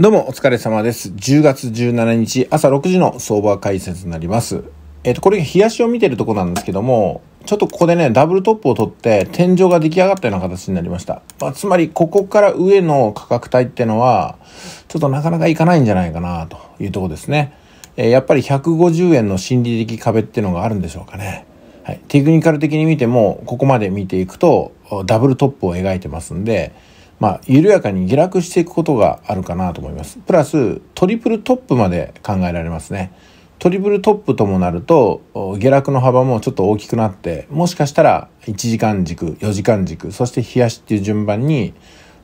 どうもお疲れ様です。10月17日朝6時の相場解説になります。えっ、ー、と、これ冷やしを見てるとこなんですけども、ちょっとここでね、ダブルトップを取って天井が出来上がったような形になりました。まあ、つまり、ここから上の価格帯ってのは、ちょっとなかなかいかないんじゃないかなというとこですね。えー、やっぱり150円の心理的壁っていうのがあるんでしょうかね。はい。テクニカル的に見ても、ここまで見ていくと、ダブルトップを描いてますんで、まあ、緩やかに下落していくことがあるかなと思います。プラス、トリプルトップまで考えられますね。トリプルトップともなると、下落の幅もちょっと大きくなって、もしかしたら1時間軸、4時間軸、そして冷やしっていう順番に、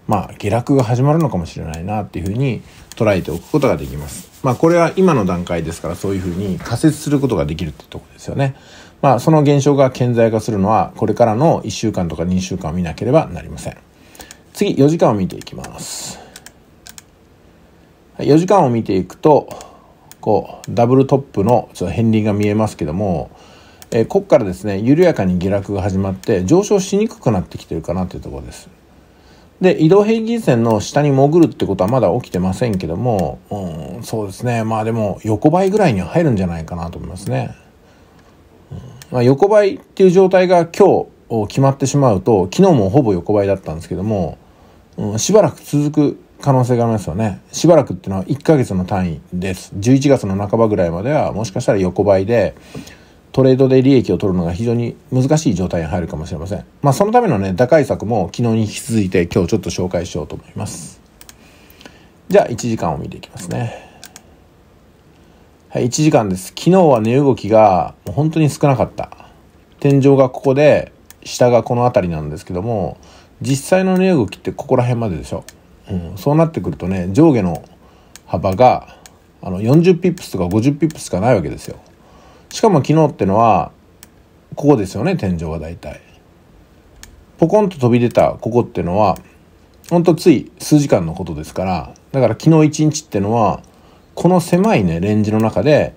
まあ、下落が始まるのかもしれないなっていうふうに捉えておくことができます。まあ、これは今の段階ですから、そういうふうに仮説することができるってとこですよね。まあ、その現象が顕在化するのは、これからの1週間とか2週間を見なければなりません。次、4時間を見ていきます。4時間を見ていくと、こう、ダブルトップのちょっと片鱗が見えますけども、えー、ここからですね、緩やかに下落が始まって、上昇しにくくなってきてるかなというところです。で移動平均線の下に潜るってことはまだ起きてませんけども、うん、そうですねまあでも横ばいぐらいには入るんじゃないかなと思いますね、まあ、横ばいっていう状態が今日決まってしまうと昨日もほぼ横ばいだったんですけどもうん、しばらく続く可能性がありますよね。しばらくっていうのは1ヶ月の単位です。11月の半ばぐらいまではもしかしたら横ばいで、トレードで利益を取るのが非常に難しい状態に入るかもしれません。まあそのためのね、打開策も昨日に引き続いて今日ちょっと紹介しようと思います。じゃあ1時間を見ていきますね。はい、1時間です。昨日は値、動きが本当に少なかった。天井がここで、下がこの辺りなんですけども、実際の値動きってここら辺まででしょ、うん、そうなってくるとね上下の幅があの40ピップスとか50ピップスしかないわけですよしかも昨日ってのはここですよね天井は大体ポコンと飛び出たここってのはほんとつい数時間のことですからだから昨日一日ってのはこの狭いねレンジの中で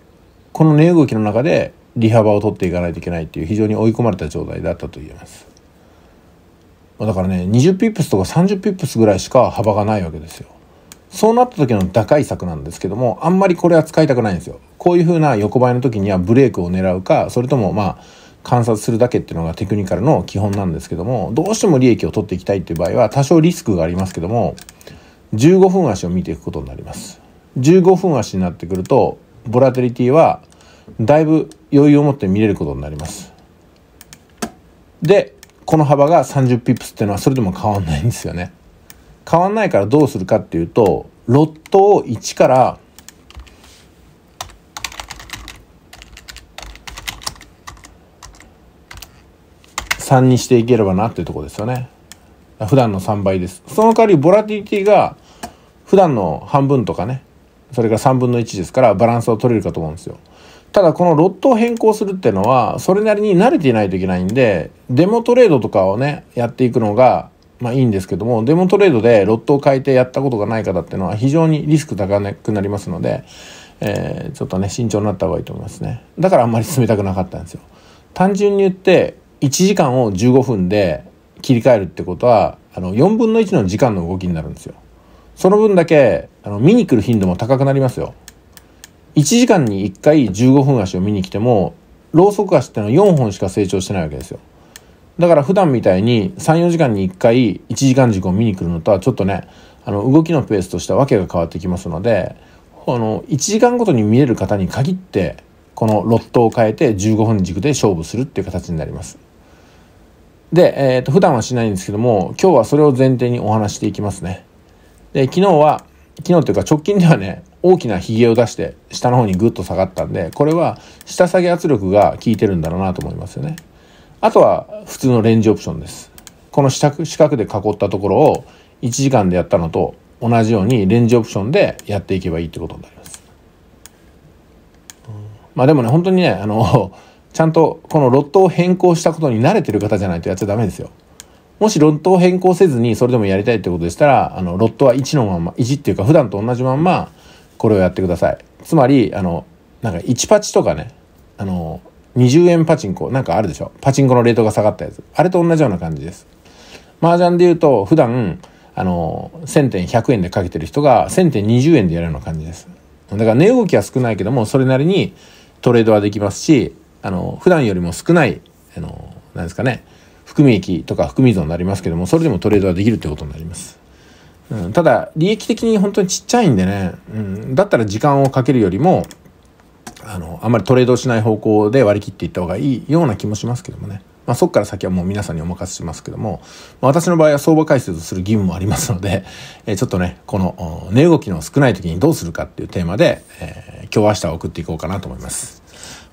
この値動きの中で利幅を取っていかないといけないっていう非常に追い込まれた状態だったと言えます。だからね20ピップスとか30ピップスぐらいしか幅がないわけですよそうなった時の打開策なんですけどもあんまりこれは使いたくないんですよこういう風な横ばいの時にはブレークを狙うかそれともまあ観察するだけっていうのがテクニカルの基本なんですけどもどうしても利益を取っていきたいっていう場合は多少リスクがありますけども15分足を見ていくことになります15分足になってくるとボラテリティはだいぶ余裕を持って見れることになりますでこの幅が30ピップスっていうのはそれでも変わんないんですよね。変わんないからどうするかっていうと、ロットを1から3にしていければなっていうとこですよね。普段の3倍です。その代わりボラティティが普段の半分とかね、それから3分の1ですからバランスを取れるかと思うんですよ。ただこのロットを変更するっていうのは、それなりに慣れていないといけないんで、デモトレードとかをね、やっていくのが、まあいいんですけども、デモトレードでロットを変えてやったことがない方っていうのは非常にリスク高くなりますので、えー、ちょっとね、慎重になった方がいいと思いますね。だからあんまり進めたくなかったんですよ。単純に言って、1時間を15分で切り替えるってことは、あの、4分の1の時間の動きになるんですよ。その分だけ、あの、見に来る頻度も高くなりますよ。1時間に1回15分足を見に来ても、ロウソク足ってのは4本しか成長してないわけですよ。だから普段みたいに3、4時間に1回1時間軸を見に来るのとはちょっとね、あの、動きのペースとしてはけが変わってきますので、あの、1時間ごとに見れる方に限って、このロットを変えて15分軸で勝負するっていう形になります。で、えっ、ー、と、普段はしないんですけども、今日はそれを前提にお話していきますね。で、昨日は、昨日というか直近ではね、大きなヒゲを出して下の方にグッと下がったんでこれは下下げ圧力が効いてるんだろうなと思いますよねあとは普通のレンジオプションですこの四角で囲ったところを1時間でやったのと同じようにレンジオプションでやっていけばいいってことになります、まあでもね本当にねあのちゃんとこのロットを変更したことに慣れてる方じゃないとやっちゃダメですよもしロットを変更せずにそれでもやりたいってことでしたらあのロットは1のまま1っていうか普段と同じまんまこれをやってくださいつまりあのなんか1パチとかねあの20円パチンコなんかあるでしょパチンコのレートが下がったやつあれと同じような感じです麻雀で言うと普段あの1000点100円でかけてる人が1000点20円でやるような感じですだから値動きは少ないけどもそれなりにトレードはできますしあの普段よりも少ないあのなんですかね含み益とか含み損になりますけどもそれでもトレードはできるってことになりますうん、ただ、利益的に本当にちっちゃいんでね、うん、だったら時間をかけるよりも、あの、あんまりトレードしない方向で割り切っていった方がいいような気もしますけどもね。まあ、そこから先はもう皆さんにお任せしますけども、まあ、私の場合は相場解説する義務もありますので、えー、ちょっとね、この値動きの少ない時にどうするかっていうテーマで、えー、今日明日は送っていこうかなと思います。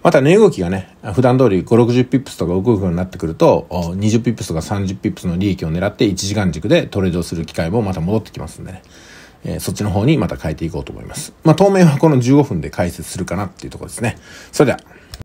また値動きがね、普段通り5、60ピップスとか動くようになってくると、20ピップスとか30ピップスの利益を狙って1時間軸でトレードする機会もまた戻ってきますんでね。えー、そっちの方にまた変えていこうと思います。まあ、当面はこの15分で解説するかなっていうところですね。それでは。